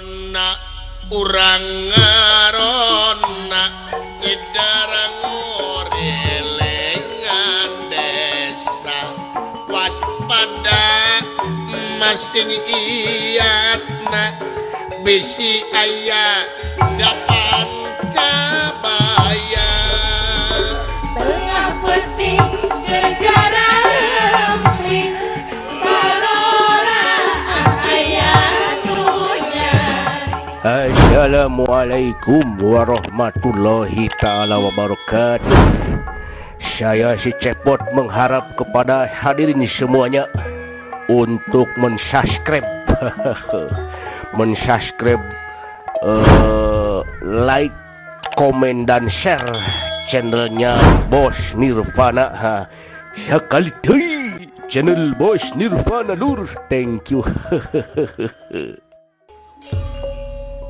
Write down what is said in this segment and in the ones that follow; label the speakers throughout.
Speaker 1: anak kurangron kedaran nurngan desa waspada meast atna besi ayat dapat Assalamualaikum warahmatullahi taala wabarakatuh. Saya si Cepot mengharap kepada hadirin semuanya untuk mensubscribe, mensubscribe, uh, like, komen dan share channelnya Bos Nirvana. Ha. kali channel Bos Nirvana Lur. Thank you.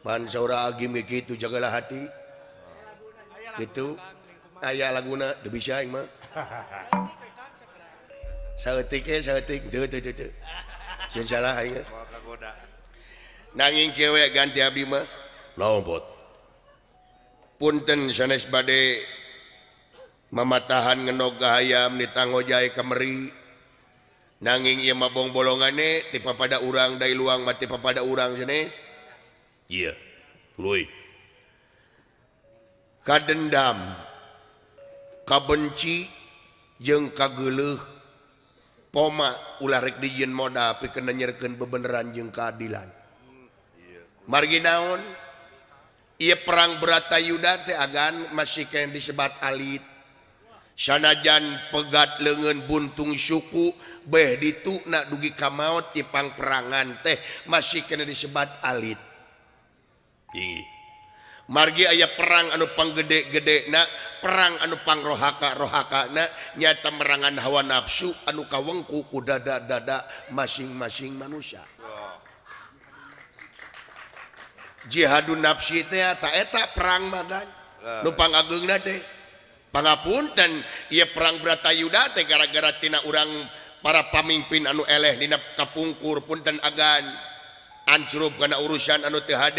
Speaker 1: punyasaudara begitu jaga hati itu ayaah laguna bisa nangwek ganti Pu mematahanogah ayam ni tangojay kemri nanging mabong bolongane tipe pada urang dari luang matie pada urang sees Hai kadendam Hai kabenci jengkageluh pomak ular religion moda pekenarkan bebeneran je keadilan marginon ia perang berata Yuda tehgan masih ke disebat Aliit sanajan pegat lengan buntung suku beh di itunak dugi kamau tipang perangan teh masih ke disebat Aliit punya tinggi margi ayaah perang anu pang gedegedde perang anupang rohhakak rohaka nyatamerangan hawa nafsu anu kawengkuku dada dada masing-masing manusia jihadun nafsiak perang Madan lupang Agung de pengapunten ia perang berata Yuda gara-garatina orang para pemimpin anu elleh di kapungkur Puten Agan ancurub karena urusan anuthHD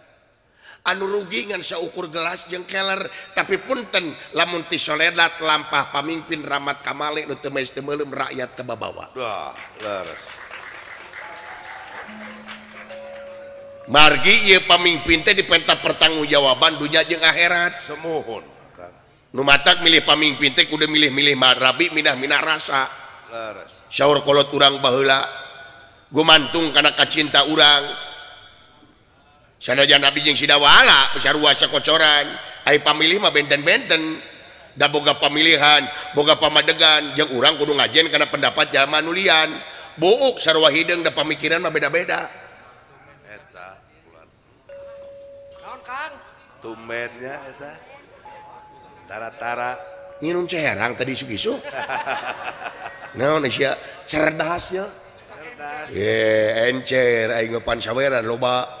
Speaker 1: mau anu rugigan seukur gelas jeng keller tapi punten laisholedat lampah pamimpin ramat kamale sebelum rakyat ke babawa margi pamimpin teh di pentak pertanggung jawaban dunya jeng akhirat semoho Numata milih pamimpin teh kude milih-mih marbi min Min rasayaur kalau tuang bah guamantung karena kak cinta urang bi sudah wala kocoran pamililima beten-bentennda boga pamilihan Boga pamadegan ja orangrangkuung ajen karena pendapat zaman nulian bu sarwahhing dan pemikiranlah beda-beda-tara minum herang tadi sugiu ha Indonesia cerdas yacer pan sawweran loba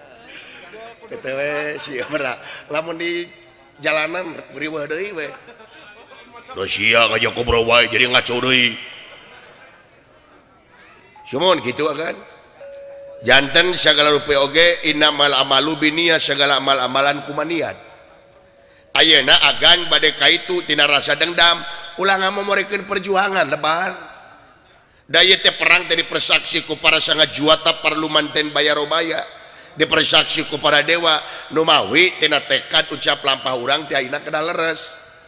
Speaker 1: di jalanan cu gitujantan segala PO inna-ubi segala amal-amalan kumant Aakgan badka itu Ti rasa dendam ulangan meorikin perjuangan lebar perang dari peraksiku para sangat juatan perlumanten bayar bayya depresaksi kepada dewa numamawi tekad ucap lamparang ke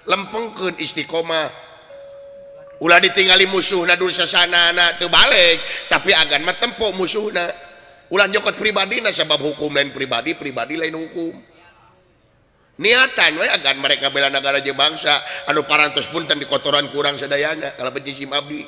Speaker 1: lempengku iststiqomah Ulah ditinggali musuh Nadul sesana anak kebalik tapi aganemp musuh ulang jokot pribadi nas sebab hukum dan pribadi-pribadi lain hukum niatangan mereka belaje bangsa aduh paras puntan di kotoran kurang sedayana kalau penji madi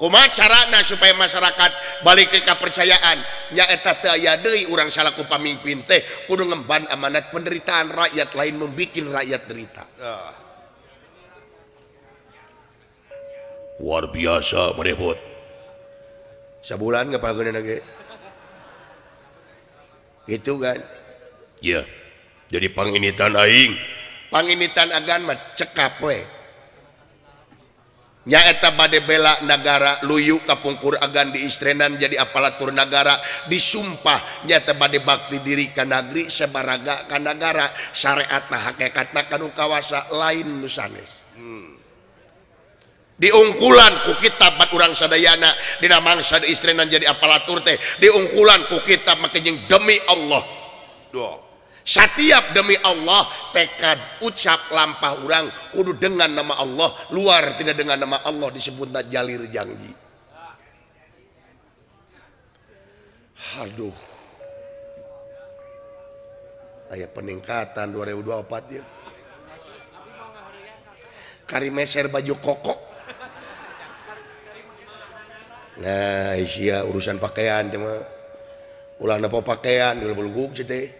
Speaker 1: umacara supaya masyarakat balik ketika percayaan orang salah kupamimpin teh untuk ngeban amanat penderitaan rakyat lain membikin rakyat derita luar biasa gitu kan Iya jadipanginitaningpangimitan agama cekap la negara luyu kapungkurgan di istrinan jadi apalturnagara disumpahnyata bad bakkti diri Kangeri sebarga Kangara syret hake kata kawasa lain nusanes hmm. diungkulan ku kita bat orang Sadayana dinamang sad istrinan jadipalturte diungkulan ku kita maje demi Allah doa setiap demi Allah tekad ucap lampah orang kudu dengan nama Allah luar tidak dengan nama Allah disebut jalir janji aduh ayah peningkatan 2024 ya kari baju koko nah isya urusan pakaian cuma ulah nopo pakaian dulu bulguk cete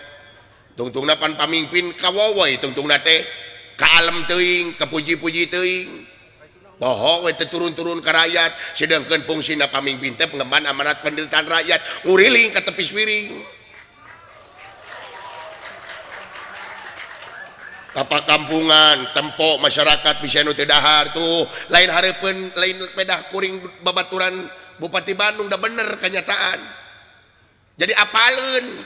Speaker 1: pamimpinkawa-puji turun-turunraya sedang keung Sina pamimpin te pengeemba amanat pendetan rakyat illing ke tepis wiring kampungan tem masyarakat bisahar tuh lain Har lainpeding Babaturan Bupati Bandungnda bener kenyataan jadi a apaun kalau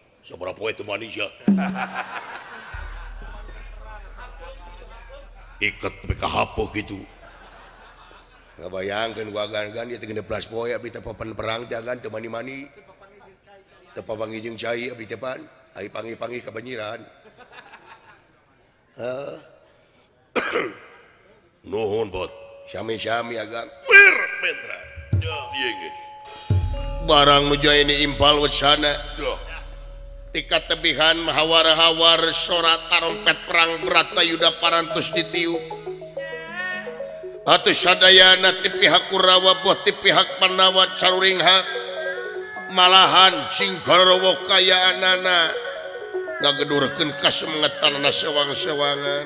Speaker 1: seberapa itu manusia ikat PKH gitu bayangkan gua gan-gan dia tinggal plus boy abis papan perang jangan temani mani papan jeng cai abis tepan ai pangi pangi kebanyiran nuhun bot sami sami agak wir Petra iya, iya. barang meja ini impal wacana tebihan mawa-hawar sora tarongpet perang berata Yuda paras ditiup hatus adayana tip pihakurawa boh tip pihak panwaturingha malahan singwoka nana nggak gedurken kas mengetan naswang seangan